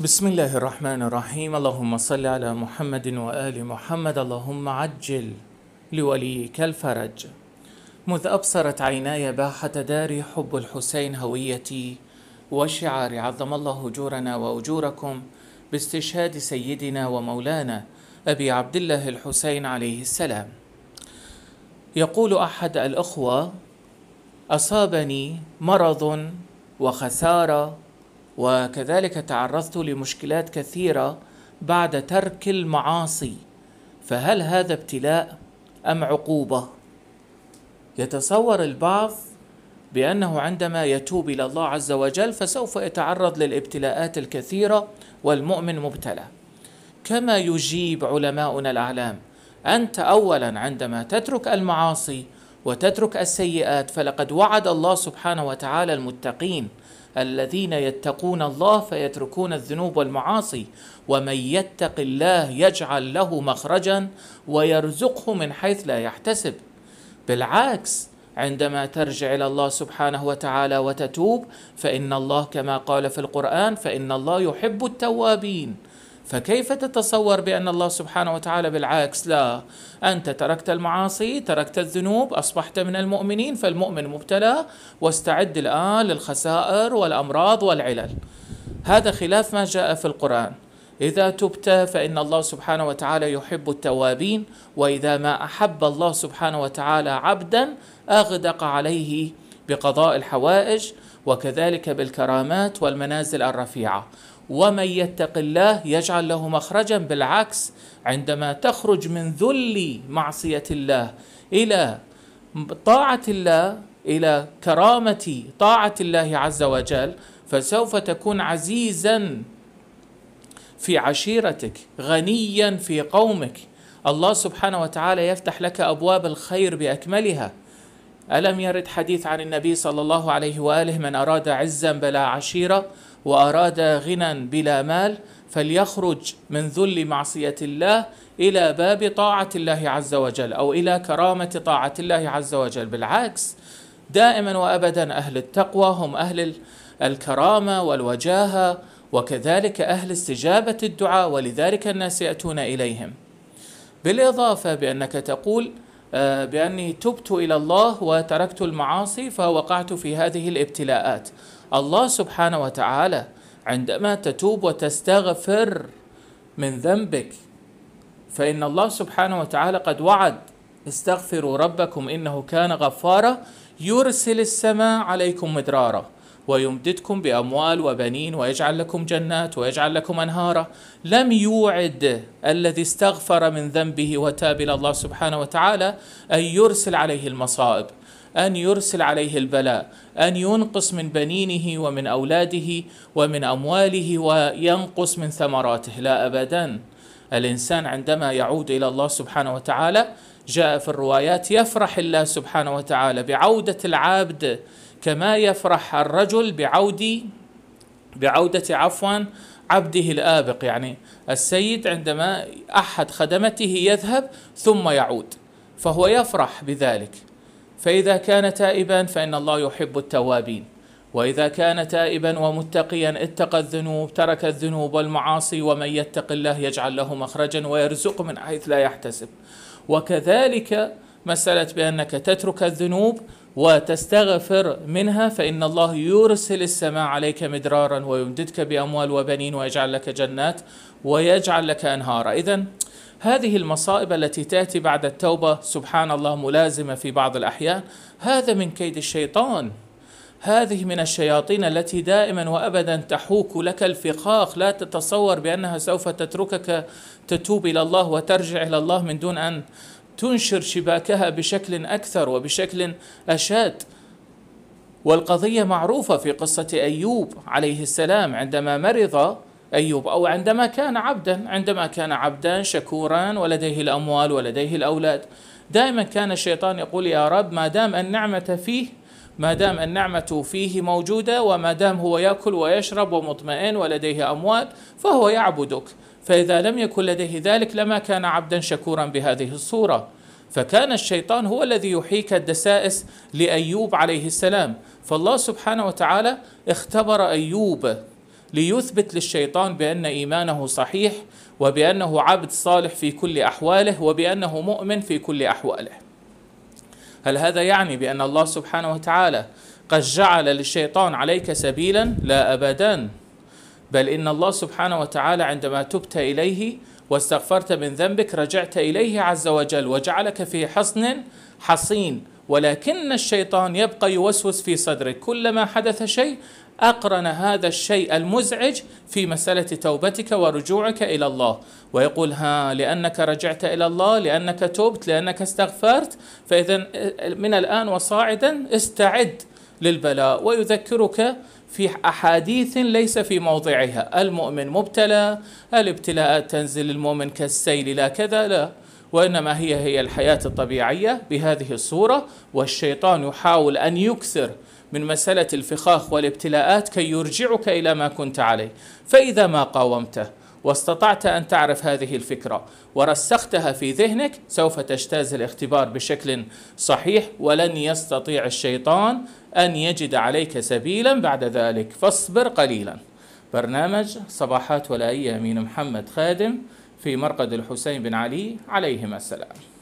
بسم الله الرحمن الرحيم اللهم صل على محمد وآل محمد اللهم عجل لوليك الفرج مذ أبصرت عيناي باحة داري حب الحسين هويتي وشعاري عظم الله أجورنا وأجوركم باستشهاد سيدنا ومولانا أبي عبد الله الحسين عليه السلام يقول أحد الأخوة أصابني مرض وخسارة وكذلك تعرضت لمشكلات كثيره بعد ترك المعاصي فهل هذا ابتلاء ام عقوبه يتصور البعض بانه عندما يتوب الى الله عز وجل فسوف يتعرض للابتلاءات الكثيره والمؤمن مبتلى كما يجيب علماؤنا الاعلام انت اولا عندما تترك المعاصي وتترك السيئات فلقد وعد الله سبحانه وتعالى المتقين الذين يتقون الله فيتركون الذنوب والمعاصي ومن يتق الله يجعل له مخرجا ويرزقه من حيث لا يحتسب بالعكس عندما ترجع الى الله سبحانه وتعالى وتتوب فان الله كما قال في القران فان الله يحب التوابين فكيف تتصور بأن الله سبحانه وتعالى بالعكس لا أنت تركت المعاصي تركت الذنوب أصبحت من المؤمنين فالمؤمن مبتلى واستعد الآن للخسائر والأمراض والعلل هذا خلاف ما جاء في القرآن إذا تبت فإن الله سبحانه وتعالى يحب التوابين وإذا ما أحب الله سبحانه وتعالى عبدا أغدق عليه بقضاء الحوائج وكذلك بالكرامات والمنازل الرفيعة ومن يتق الله يجعل له مخرجا بالعكس عندما تخرج من ذل معصيه الله الى طاعه الله الى كرامه طاعه الله عز وجل فسوف تكون عزيزا في عشيرتك غنيا في قومك الله سبحانه وتعالى يفتح لك ابواب الخير باكملها ألم يرد حديث عن النبي صلى الله عليه وآله من أراد عزا بلا عشيرة وأراد غنى بلا مال فليخرج من ذل معصية الله إلى باب طاعة الله عز وجل أو إلى كرامة طاعة الله عز وجل بالعكس دائما وأبدا أهل التقوى هم أهل الكرامة والوجاهة وكذلك أهل استجابة الدعاء ولذلك الناس يأتون إليهم بالإضافة بأنك تقول آه، بأني تبت إلى الله وتركت المعاصي فوقعت في هذه الابتلاءات الله سبحانه وتعالى عندما تتوب وتستغفر من ذنبك فإن الله سبحانه وتعالى قد وعد استغفروا ربكم إنه كان غفارا يرسل السماء عليكم مدرارا ويمددكم باموال وبنين ويجعل لكم جنات ويجعل لكم انهارا لم يوعد الذي استغفر من ذنبه وتاب الى الله سبحانه وتعالى ان يرسل عليه المصائب ان يرسل عليه البلاء ان ينقص من بنينه ومن اولاده ومن امواله وينقص من ثمراته لا ابدا الانسان عندما يعود الى الله سبحانه وتعالى جاء في الروايات يفرح الله سبحانه وتعالى بعوده العابد كما يفرح الرجل بعود بعودة عفوا عبده الآبق يعني السيد عندما أحد خدمته يذهب ثم يعود فهو يفرح بذلك فإذا كان تائبا فإن الله يحب التوابين وإذا كان تائبا ومتقيا اتقى الذنوب ترك الذنوب والمعاصي ومن يتق الله يجعل له مخرجا ويرزقه من حيث لا يحتسب وكذلك مسألة بأنك تترك الذنوب وتستغفر منها فإن الله يرسل السماء عليك مدرارا ويمددك بأموال وبنين ويجعل لك جنات ويجعل لك أنهارا إذا هذه المصائب التي تأتي بعد التوبة سبحان الله ملازمة في بعض الأحيان هذا من كيد الشيطان هذه من الشياطين التي دائما وابدا تحوك لك الفقاق لا تتصور بانها سوف تتركك تتوب الى الله وترجع الى الله من دون ان تنشر شباكها بشكل اكثر وبشكل اشد والقضيه معروفه في قصه ايوب عليه السلام عندما مرض ايوب او عندما كان عبدا عندما كان عبدا شكورا ولديه الاموال ولديه الاولاد دائما كان الشيطان يقول يا رب ما دام النعمه فيه ما دام النعمة فيه موجودة وما دام هو يأكل ويشرب ومطمئن ولديه أموال فهو يعبدك فإذا لم يكن لديه ذلك لما كان عبدا شكورا بهذه الصورة فكان الشيطان هو الذي يحيك الدسائس لأيوب عليه السلام فالله سبحانه وتعالى اختبر أيوب ليثبت للشيطان بأن إيمانه صحيح وبأنه عبد صالح في كل أحواله وبأنه مؤمن في كل أحواله هل هذا يعني بأن الله سبحانه وتعالى قد جعل للشيطان عليك سبيلا لا أبدا بل إن الله سبحانه وتعالى عندما تبت إليه واستغفرت من ذنبك رجعت إليه عز وجل وجعلك في حصن حصين ولكن الشيطان يبقى يوسوس في صدرك كلما حدث شيء أقرن هذا الشيء المزعج في مسألة توبتك ورجوعك إلى الله ويقول ها لأنك رجعت إلى الله لأنك تبت لأنك استغفرت فإذا من الآن وصاعدا استعد للبلاء ويذكرك في أحاديث ليس في موضعها المؤمن مبتلى الابتلاءات تنزل المؤمن كالسيل لا كذا لا وإنما هي هي الحياة الطبيعية بهذه الصورة والشيطان يحاول أن يكثر من مسألة الفخاخ والابتلاءات كي يرجعك إلى ما كنت عليه فإذا ما قاومته واستطعت أن تعرف هذه الفكرة ورسختها في ذهنك سوف تجتاز الاختبار بشكل صحيح ولن يستطيع الشيطان أن يجد عليك سبيلا بعد ذلك فاصبر قليلا برنامج صباحات ولائية من محمد خادم في مرقد الحسين بن علي عليهما السلام